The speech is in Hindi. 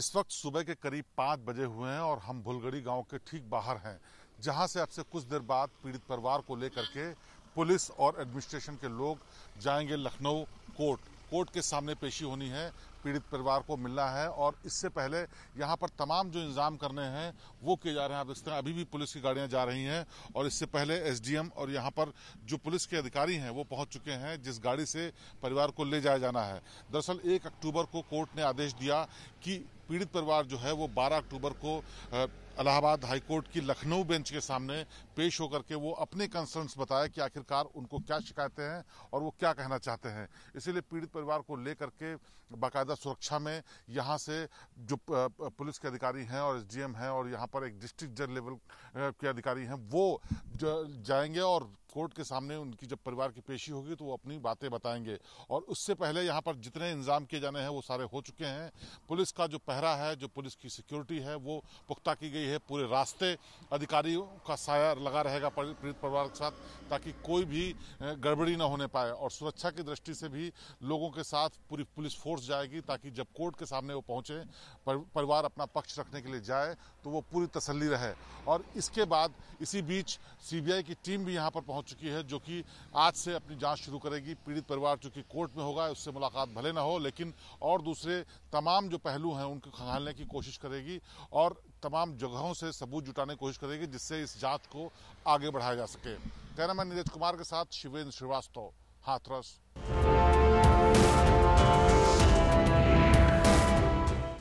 इस वक्त सुबह के करीब पाँच बजे हुए हैं और हम भुलगड़ी गांव के ठीक बाहर हैं जहां से अब से कुछ देर बाद पीड़ित परिवार को लेकर के पुलिस और एडमिनिस्ट्रेशन के लोग जाएंगे लखनऊ कोर्ट कोर्ट के सामने पेशी होनी है पीड़ित परिवार को मिलना है और इससे पहले यहाँ पर तमाम जो इंतजाम करने हैं वो किए जा रहे हैं आप देखते तरह अभी भी पुलिस की गाड़ियाँ जा रही हैं और इससे पहले एसडीएम और यहाँ पर जो पुलिस के अधिकारी हैं वो पहुँच चुके हैं जिस गाड़ी से परिवार को ले जाया जाना है दरअसल एक अक्टूबर को कोर्ट ने आदेश दिया कि पीड़ित परिवार जो है वो 12 अक्टूबर को इलाहाबाद हाईकोर्ट की लखनऊ बेंच के सामने पेश होकर के वो अपने कंसर्न्स बताए कि आखिरकार उनको क्या शिकायतें हैं और वो क्या कहना चाहते हैं इसीलिए पीड़ित परिवार को लेकर के बाकायदा ज़्यादा सुरक्षा में यहाँ से जो पुलिस के अधिकारी हैं और एसडीएम हैं और यहाँ पर एक डिस्ट्रिक्ट जज लेवल के अधिकारी हैं वो जाएंगे और कोर्ट के सामने उनकी जब परिवार की पेशी होगी तो वो अपनी बातें बताएंगे और उससे पहले यहाँ पर जितने इंतजाम किए जाने हैं वो सारे हो चुके हैं पुलिस का जो पहरा है जो पुलिस की सिक्योरिटी है वो पुख्ता की गई है पूरे रास्ते अधिकारियों का साया लगा रहेगा पीड़ित परिवार के साथ ताकि कोई भी गड़बड़ी ना होने पाए और सुरक्षा की दृष्टि से भी लोगों के साथ पूरी पुलिस फोर्स जाएगी ताकि जब कोर्ट के सामने वो पहुंचे परिवार अपना पक्ष रखने के लिए जाए तो वो पूरी तसल्ली रहे और इसके बाद इसी बीच सीबीआई की टीम भी यहाँ पर पहुंच पहुंच चुकी है जो कि आज से अपनी जांच शुरू करेगी पीड़ित परिवार चूंकि कोर्ट में होगा उससे मुलाकात भले ना हो लेकिन और दूसरे तमाम जो पहलू हैं उनको खंगालने की कोशिश करेगी और तमाम जगहों से सबूत जुटाने की कोशिश करेगी जिससे इस जाँच को आगे बढ़ाया जा सके कैमरामैन नीरज कुमार के साथ शिवेंद्र श्रीवास्तव हाथरस